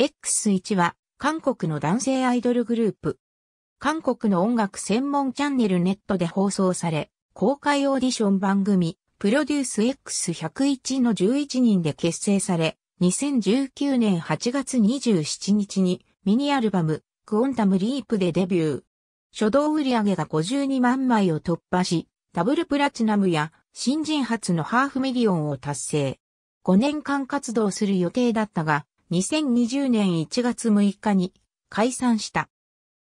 X1 は韓国の男性アイドルグループ。韓国の音楽専門チャンネルネットで放送され、公開オーディション番組、プロデュース X101 の11人で結成され、2019年8月27日にミニアルバム、クオンタムリープでデビュー。初動売上が52万枚を突破し、ダブルプラチナムや新人初のハーフミリオンを達成。5年間活動する予定だったが、2020年1月6日に解散した。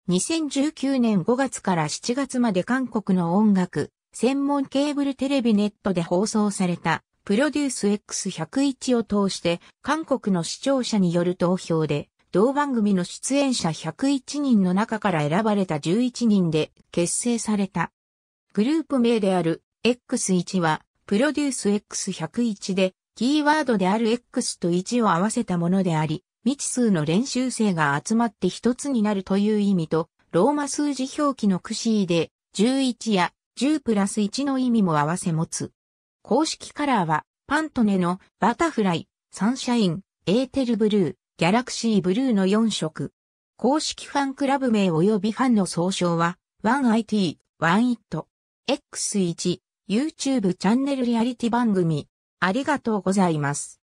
2019年5月から7月まで韓国の音楽、専門ケーブルテレビネットで放送された、プロデュース X101 を通して、韓国の視聴者による投票で、同番組の出演者101人の中から選ばれた11人で結成された。グループ名である X1 は、プロデュース X101 で、キーワードである X と1を合わせたものであり、未知数の練習生が集まって一つになるという意味と、ローマ数字表記のクシーで、11や10プラス1の意味も合わせ持つ。公式カラーは、パントネのバタフライ、サンシャイン、エーテルブルー、ギャラクシーブルーの4色。公式ファンクラブ名及びファンの総称は、1IT、1IT、X1、YouTube チャンネルリアリティ番組、ありがとうございます。